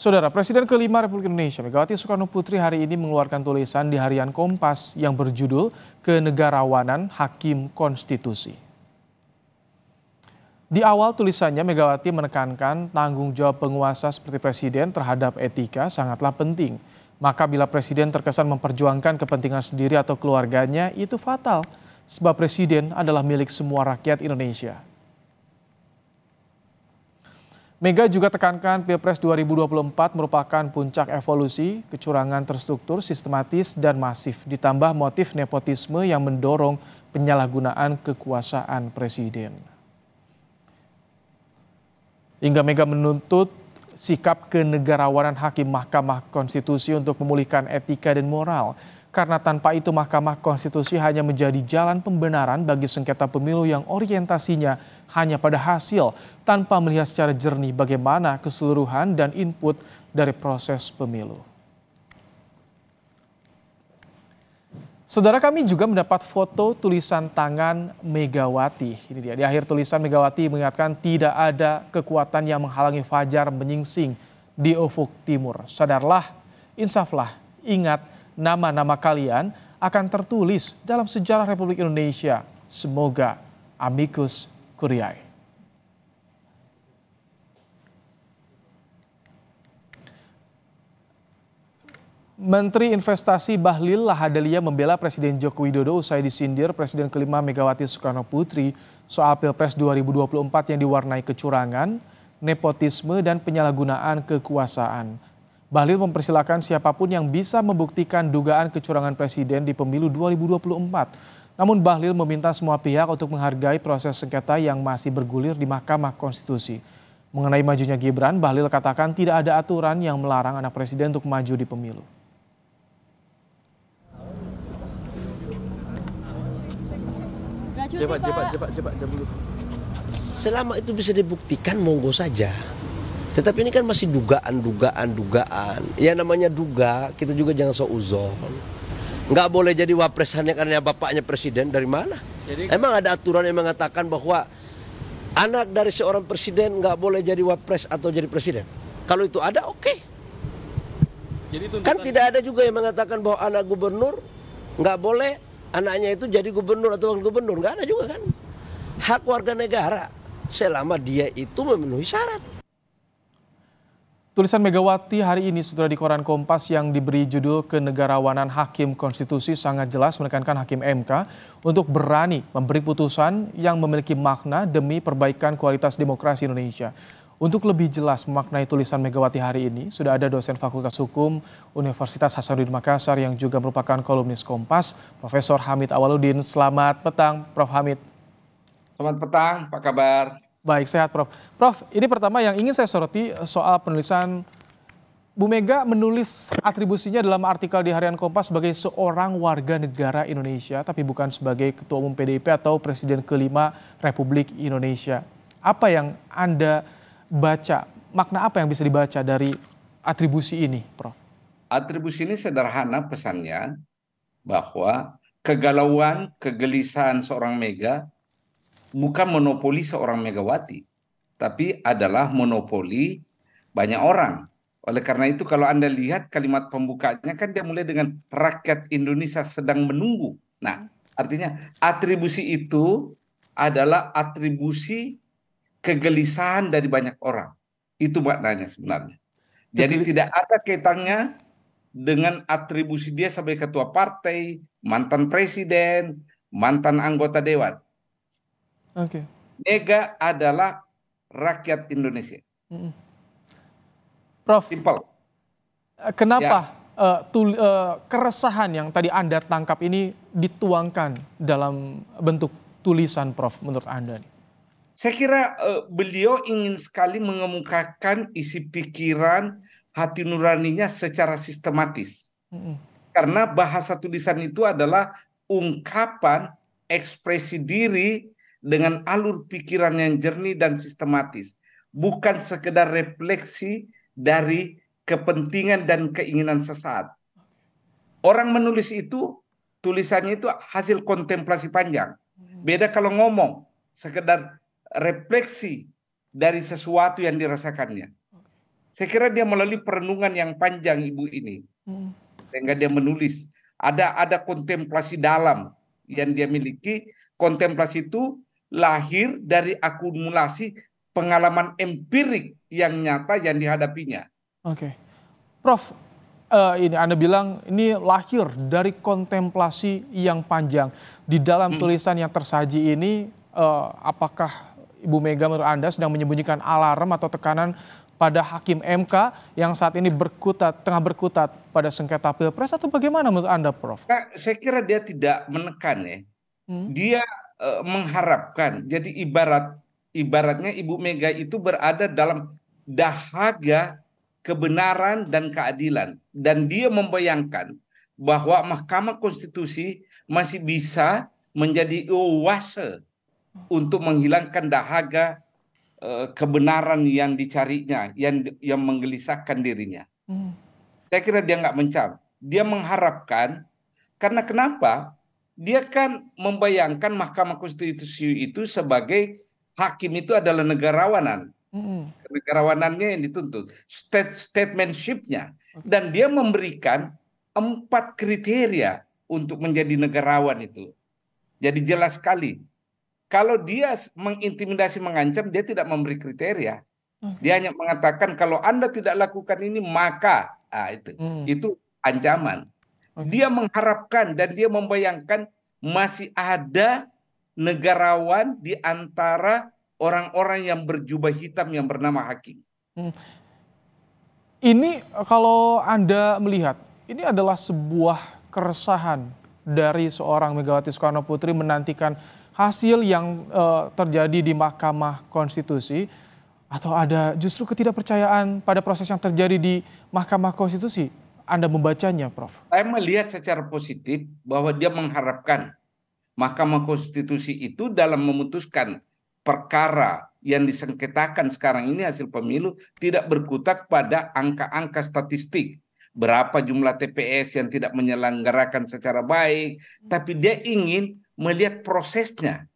Saudara Presiden kelima Republik Indonesia Megawati Soekarno Putri hari ini mengeluarkan tulisan di harian Kompas yang berjudul Kenegarawanan Hakim Konstitusi. Di awal tulisannya Megawati menekankan tanggung jawab penguasa seperti presiden terhadap etika sangatlah penting. Maka bila presiden terkesan memperjuangkan kepentingan sendiri atau keluarganya itu fatal sebab presiden adalah milik semua rakyat Indonesia. Mega juga tekankan Pilpres 2024 merupakan puncak evolusi, kecurangan terstruktur, sistematis, dan masif, ditambah motif nepotisme yang mendorong penyalahgunaan kekuasaan presiden. Hingga Mega menuntut sikap kenegarawanan Hakim Mahkamah Konstitusi untuk memulihkan etika dan moral, karena tanpa itu Mahkamah Konstitusi hanya menjadi jalan pembenaran bagi sengketa pemilu yang orientasinya hanya pada hasil tanpa melihat secara jernih bagaimana keseluruhan dan input dari proses pemilu. Saudara kami juga mendapat foto tulisan tangan Megawati. Ini dia, di akhir tulisan Megawati mengatakan tidak ada kekuatan yang menghalangi Fajar menyingsing di ufuk timur. Sadarlah, insaflah, ingat, nama-nama kalian akan tertulis dalam sejarah Republik Indonesia. Semoga Amicus Curiae. Menteri Investasi Bahlil Lahadalia membela Presiden Joko Widodo usai disindir Presiden kelima Megawati Soekarno Putri soal Pilpres 2024 yang diwarnai kecurangan, nepotisme, dan penyalahgunaan kekuasaan. Bahlil mempersilahkan siapapun yang bisa membuktikan dugaan kecurangan presiden di pemilu 2024. Namun Bahlil meminta semua pihak untuk menghargai proses sengketa yang masih bergulir di Mahkamah Konstitusi. Mengenai majunya Gibran, Bahlil katakan tidak ada aturan yang melarang anak presiden untuk maju di pemilu. Selama itu bisa dibuktikan, monggo saja. Tetapi ini kan masih dugaan, dugaan, dugaan. Ya namanya duga, kita juga jangan seuzon. Nggak boleh jadi wapres wapresannya karena bapaknya presiden dari mana? Jadi, emang ada aturan yang mengatakan bahwa anak dari seorang presiden nggak boleh jadi wapres atau jadi presiden? Kalau itu ada, oke. Okay. Jadi tuntutan... kan tidak ada juga yang mengatakan bahwa anak gubernur nggak boleh anaknya itu jadi gubernur atau wakil gubernur nggak ada juga kan? Hak warga negara selama dia itu memenuhi syarat. Tulisan Megawati hari ini setelah di koran Kompas yang diberi judul Kenegarawanan Hakim Konstitusi sangat jelas menekankan Hakim MK untuk berani memberi putusan yang memiliki makna demi perbaikan kualitas demokrasi Indonesia. Untuk lebih jelas memaknai tulisan Megawati hari ini, sudah ada dosen Fakultas Hukum Universitas Hasanuddin Makassar yang juga merupakan kolumnis Kompas, Profesor Hamid Awaludin. Selamat petang, Prof. Hamid. Selamat petang, apa kabar? Baik, sehat Prof. Prof, ini pertama yang ingin saya soroti soal penulisan Bu Mega menulis atribusinya dalam artikel di Harian Kompas sebagai seorang warga negara Indonesia, tapi bukan sebagai Ketua Umum PDIP atau Presiden kelima Republik Indonesia. Apa yang Anda baca, makna apa yang bisa dibaca dari atribusi ini, Prof? Atribusi ini sederhana pesannya, bahwa kegalauan, kegelisahan seorang Mega bukan monopoli seorang Megawati, tapi adalah monopoli banyak orang. Oleh karena itu kalau Anda lihat kalimat pembukanya kan dia mulai dengan rakyat Indonesia sedang menunggu. Nah, artinya atribusi itu adalah atribusi kegelisahan dari banyak orang. Itu maknanya sebenarnya. Jadi Betul. tidak ada kaitannya dengan atribusi dia sebagai ketua partai, mantan presiden, mantan anggota dewan. Okay. Nega adalah rakyat Indonesia. Mm. Prof. Simple. Eh, kenapa ya. uh, eh, tuli, uh, eh, keresahan yang tadi Anda tangkap ini dituangkan dalam bentuk tulisan Prof menurut Anda? Nih? Saya kira uh, beliau ingin sekali mengemukakan isi pikiran hati nuraninya secara sistematis. -hmm. Karena bahasa tulisan itu adalah ungkapan ekspresi diri dengan alur pikiran yang jernih dan sistematis, bukan sekedar refleksi dari kepentingan dan keinginan sesaat. Orang menulis itu tulisannya itu hasil kontemplasi panjang. Hmm. Beda kalau ngomong, sekedar refleksi dari sesuatu yang dirasakannya. Saya kira dia melalui perenungan yang panjang ibu ini. Hmm. Sehingga dia menulis ada ada kontemplasi dalam yang dia miliki. Kontemplasi itu lahir dari akumulasi pengalaman empirik yang nyata yang dihadapinya. Oke. Okay. Prof, uh, ini Anda bilang ini lahir dari kontemplasi yang panjang. Di dalam hmm. tulisan yang tersaji ini uh, apakah Ibu Mega menurut Anda sedang menyembunyikan alarm atau tekanan pada hakim MK yang saat ini berkutat, tengah berkutat pada sengketa pilpres atau bagaimana menurut Anda, Prof? saya kira dia tidak menekan ya. Hmm? Dia Eh, mengharapkan. Jadi ibarat ibaratnya Ibu Mega itu berada dalam dahaga kebenaran dan keadilan dan dia membayangkan bahwa Mahkamah Konstitusi masih bisa menjadi oase untuk menghilangkan dahaga eh, kebenaran yang dicarinya yang yang menggelisahkan dirinya. Hmm. Saya kira dia nggak mencap, dia mengharapkan karena kenapa? dia kan membayangkan Mahkamah Konstitusi itu sebagai hakim itu adalah negarawanan. Mm. Negarawanannya yang dituntut, state statementshipnya, dan dia memberikan empat kriteria untuk menjadi negarawan itu. Jadi jelas sekali. Kalau dia mengintimidasi, mengancam, dia tidak memberi kriteria. Dia hanya mengatakan kalau Anda tidak lakukan ini maka ah itu. Mm. Itu ancaman. Dia mengharapkan dan dia membayangkan masih ada negarawan di antara orang-orang yang berjubah hitam yang bernama hakim. Hmm. Ini eh, kalau Anda melihat, ini adalah sebuah keresahan dari seorang Megawati Soekarno Putri menantikan hasil yang uh, terjadi di Mahkamah Konstitusi atau ada justru ketidakpercayaan pada proses yang terjadi di Mahkamah Konstitusi anda membacanya, Prof? Saya melihat secara positif bahwa dia mengharapkan Mahkamah Konstitusi itu dalam memutuskan perkara yang disengketakan sekarang ini hasil pemilu tidak berkutat pada angka-angka statistik. Berapa jumlah TPS yang tidak menyelenggarakan secara baik, tapi dia ingin melihat prosesnya.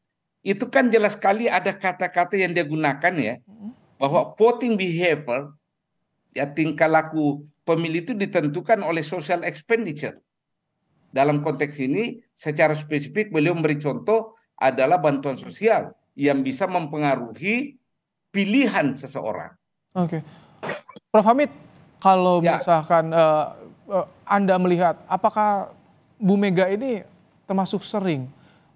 Itu kan jelas sekali ada kata-kata yang dia gunakan ya, mm-hmm. bahwa voting behavior ya tingkah laku pemilih itu ditentukan oleh social expenditure. Dalam konteks ini, secara spesifik beliau memberi contoh adalah bantuan sosial yang bisa mempengaruhi pilihan seseorang. Oke, okay. Prof Hamid, kalau ya. misalkan uh, Anda melihat, apakah Bu Mega ini termasuk sering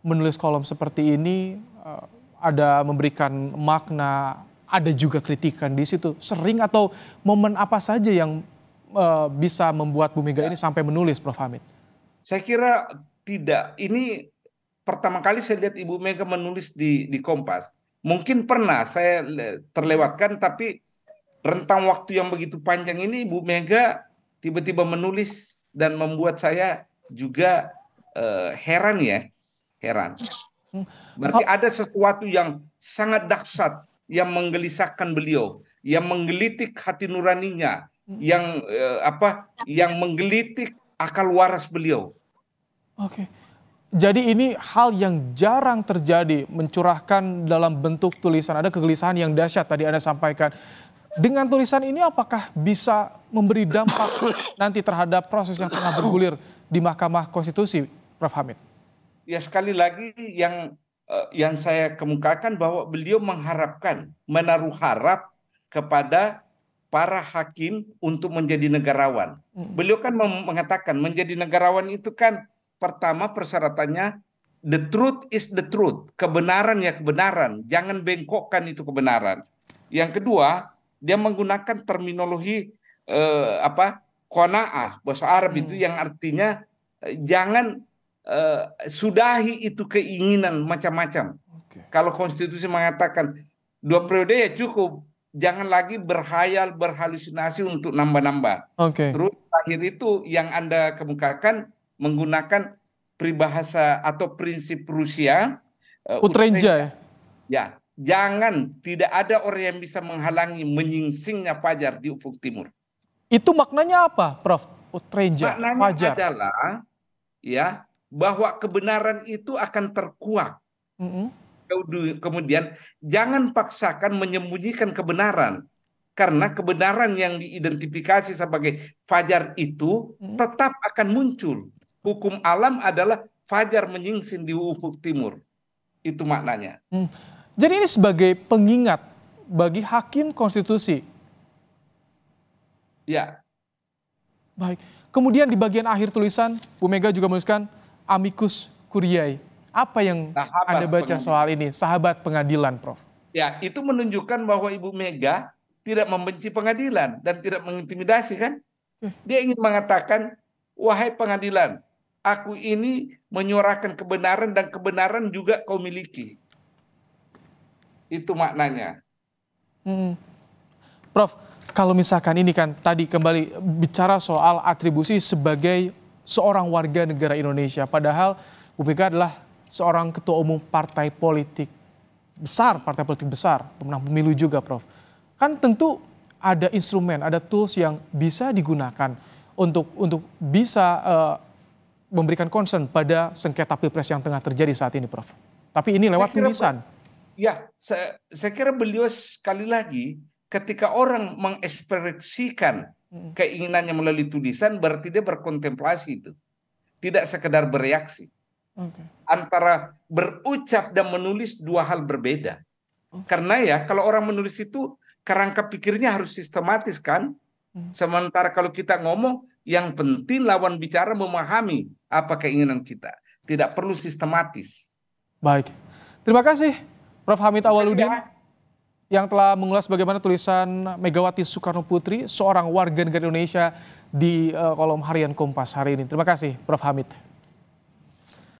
menulis kolom seperti ini? Uh, ada memberikan makna, ada juga kritikan di situ. Sering atau momen apa saja yang uh, bisa membuat Bu Mega ini sampai menulis Prof Hamid? Saya kira tidak. Ini pertama kali saya lihat Ibu Mega menulis di di Kompas. Mungkin pernah saya terlewatkan tapi rentang waktu yang begitu panjang ini Ibu Mega tiba-tiba menulis dan membuat saya juga uh, heran ya, heran. Hmm. Berarti ada sesuatu yang sangat dahsyat yang menggelisahkan beliau, yang menggelitik hati nuraninya, yang eh, apa yang menggelitik akal waras beliau. Oke. Jadi ini hal yang jarang terjadi mencurahkan dalam bentuk tulisan. Ada kegelisahan yang dahsyat tadi Anda sampaikan. Dengan tulisan ini apakah bisa memberi dampak nanti terhadap proses yang tengah bergulir di Mahkamah Konstitusi, Prof Hamid? Ya sekali lagi yang eh, yang saya kemukakan bahwa beliau mengharapkan menaruh harap kepada para hakim untuk menjadi negarawan. Beliau kan mengatakan menjadi negarawan itu kan pertama persyaratannya the truth is the truth, kebenaran ya kebenaran, jangan bengkokkan itu kebenaran. Yang kedua, dia menggunakan terminologi eh, apa? qanaah bahasa Arab hmm. itu mm. yang artinya eh, jangan eh, sudahi itu keinginan macam-macam. Okay. Kalau konstitusi mengatakan dua periode ya cukup jangan lagi berhayal berhalusinasi untuk nambah-nambah. Okay. Terus akhir itu yang Anda kemukakan menggunakan peribahasa atau prinsip Rusia eh, Utrenja. Ya, jangan tidak ada orang yang bisa menghalangi menyingsingnya pajar di ufuk timur. Itu maknanya apa, Prof? Utrenja maknanya fajar. adalah ya bahwa kebenaran itu akan terkuak. Mm -hmm kemudian jangan paksakan menyembunyikan kebenaran karena kebenaran yang diidentifikasi sebagai fajar itu hmm. tetap akan muncul. Hukum alam adalah fajar menyingsing di ufuk timur. Itu maknanya. Hmm. Jadi ini sebagai pengingat bagi hakim konstitusi. Ya. Baik. Kemudian di bagian akhir tulisan, Bu Mega juga menuliskan amicus curiae apa yang Anda baca pengadilan. soal ini, sahabat pengadilan, Prof? Ya, itu menunjukkan bahwa Ibu Mega tidak membenci pengadilan dan tidak mengintimidasi kan? Hmm. Dia ingin mengatakan, wahai pengadilan, aku ini menyuarakan kebenaran dan kebenaran juga kau miliki. Itu maknanya. Hmm. Prof, kalau misalkan ini kan tadi kembali bicara soal atribusi sebagai seorang warga negara Indonesia, padahal Bu adalah seorang ketua umum partai politik besar, partai politik besar, pemenang pemilu juga, Prof. Kan tentu ada instrumen, ada tools yang bisa digunakan untuk untuk bisa uh, memberikan concern pada sengketa pilpres yang tengah terjadi saat ini, Prof. Tapi ini lewat saya tulisan. ya, saya, saya kira beliau sekali lagi ketika orang mengekspresikan keinginannya melalui tulisan, berarti dia berkontemplasi itu, tidak sekedar bereaksi. Okay. Antara berucap dan menulis dua hal berbeda. Okay. Karena ya kalau orang menulis itu kerangka pikirnya harus sistematis kan. Hmm. Sementara kalau kita ngomong yang penting lawan bicara memahami apa keinginan kita. Tidak perlu sistematis. Baik. Terima kasih Prof Hamid Awaludin yang telah mengulas bagaimana tulisan Megawati Soekarno Putri, seorang warga negara Indonesia di eh, kolom harian Kompas hari ini. Terima kasih Prof Hamid.